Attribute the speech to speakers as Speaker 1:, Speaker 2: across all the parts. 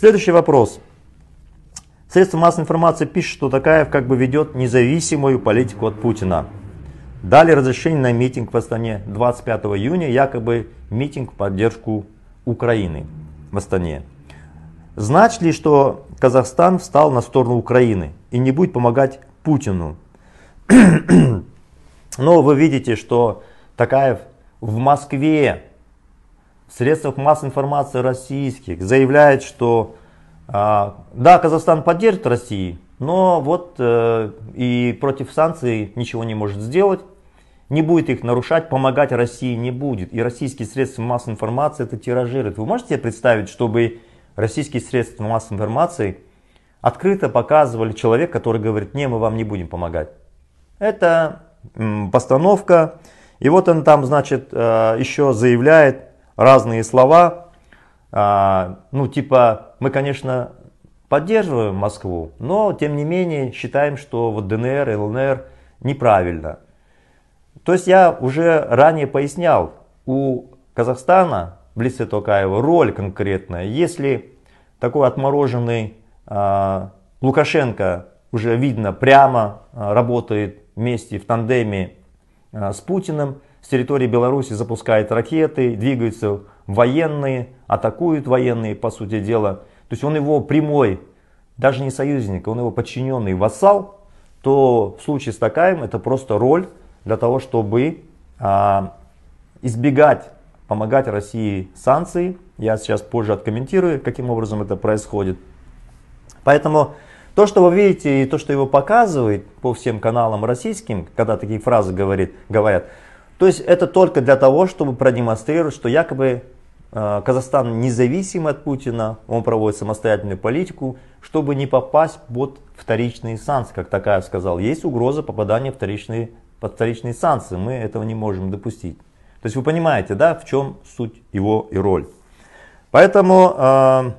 Speaker 1: Следующий вопрос. Средства массовой информации пишут, что Такаев как бы ведет независимую политику от Путина. Дали разрешение на митинг в Астане 25 июня, якобы митинг в поддержку Украины в Астане. Значит ли, что Казахстан встал на сторону Украины и не будет помогать Путину? Но вы видите, что Такаев в Москве в средствах массовой информации российских заявляет, что а, да, Казахстан поддержит Россию, но вот э, и против санкций ничего не может сделать, не будет их нарушать, помогать России не будет. И российские средства массовой информации это тиражируют. Вы можете себе представить, чтобы российские средства массовой информации открыто показывали человек, который говорит, не, мы вам не будем помогать. Это постановка. И вот он там, значит, э, еще заявляет, разные слова, а, ну типа мы, конечно, поддерживаем Москву, но тем не менее считаем, что вот ДНР, и ЛНР неправильно. То есть я уже ранее пояснял, у Казахстана, близ Токаева, роль конкретная. Если такой отмороженный а, Лукашенко уже видно прямо а, работает вместе в тандеме Э, с Путиным, с территории Беларуси запускает ракеты, двигаются военные, атакуют военные, по сути дела. То есть он его прямой, даже не союзник, он его подчиненный вассал, то в случае с Такаем это просто роль для того, чтобы а, избегать, помогать России санкции. Я сейчас позже откомментирую, каким образом это происходит. Поэтому то, что вы видите и то, что его показывает по всем каналам российским, когда такие фразы говорит, говорят, то есть это только для того, чтобы продемонстрировать, что якобы э, Казахстан независим от Путина, он проводит самостоятельную политику, чтобы не попасть под вторичные санкции, как такая сказал. Есть угроза попадания вторичные, под вторичные санкции, мы этого не можем допустить. То есть вы понимаете, да, в чем суть его и роль. Поэтому э,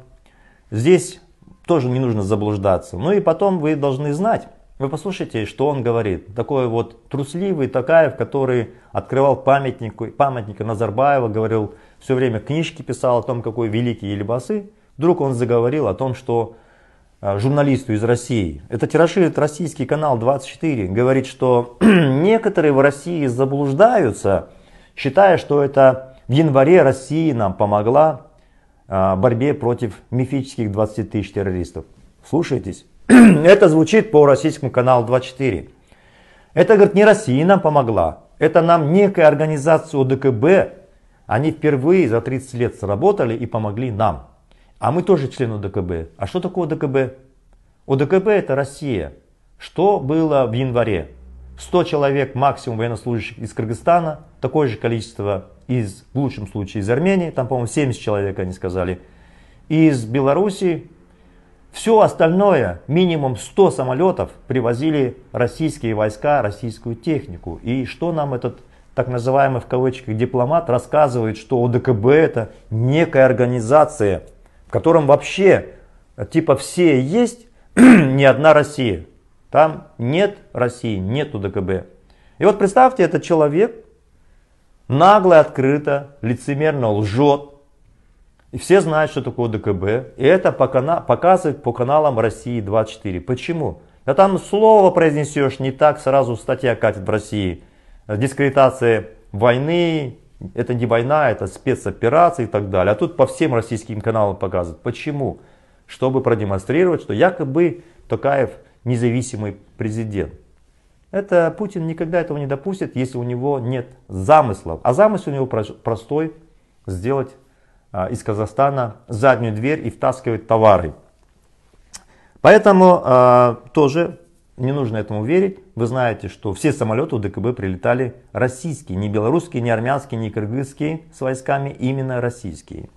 Speaker 1: здесь тоже не нужно заблуждаться. Ну и потом вы должны знать, вы послушайте, что он говорит. Такой вот трусливый Такаев, который открывал памятник, памятника Назарбаева, говорил, все время книжки писал о том, какой великий Ельбасы. Вдруг он заговорил о том, что а, журналисту из России, это тиражирует российский канал 24, говорит, что некоторые в России заблуждаются, считая, что это в январе России нам помогла Э, борьбе против мифических 20 тысяч террористов. Слушайтесь, это звучит по российскому каналу 24. Это, говорит, не Россия нам помогла, это нам некая организация ОДКБ, они впервые за 30 лет сработали и помогли нам. А мы тоже члены ОДКБ. А что такое ОДКБ? ОДКБ это Россия. Что было в январе? 100 человек максимум военнослужащих из Кыргызстана, такое же количество из, в лучшем случае, из Армении, там, по-моему, 70 человек, они сказали, из Белоруссии. Все остальное, минимум 100 самолетов, привозили российские войска, российскую технику. И что нам этот так называемый в кавычках дипломат рассказывает, что ОДКБ это некая организация, в котором вообще типа все есть, не одна Россия. Там нет России, нет ОДКБ. И вот представьте, этот человек, нагло открыто, лицемерно лжет. И все знают, что такое ДКБ. И это по показывает по каналам России 24. Почему? Да там слово произнесешь не так, сразу статья катит в России. Дискредитация войны, это не война, это спецоперации и так далее. А тут по всем российским каналам показывают. Почему? Чтобы продемонстрировать, что якобы Токаев независимый президент. Это Путин никогда этого не допустит, если у него нет замыслов. А замысел у него простой – сделать а, из Казахстана заднюю дверь и втаскивать товары. Поэтому а, тоже не нужно этому верить. Вы знаете, что все самолеты у ДКБ прилетали российские, не белорусские, не армянские, не кыргызские с войсками, именно российские.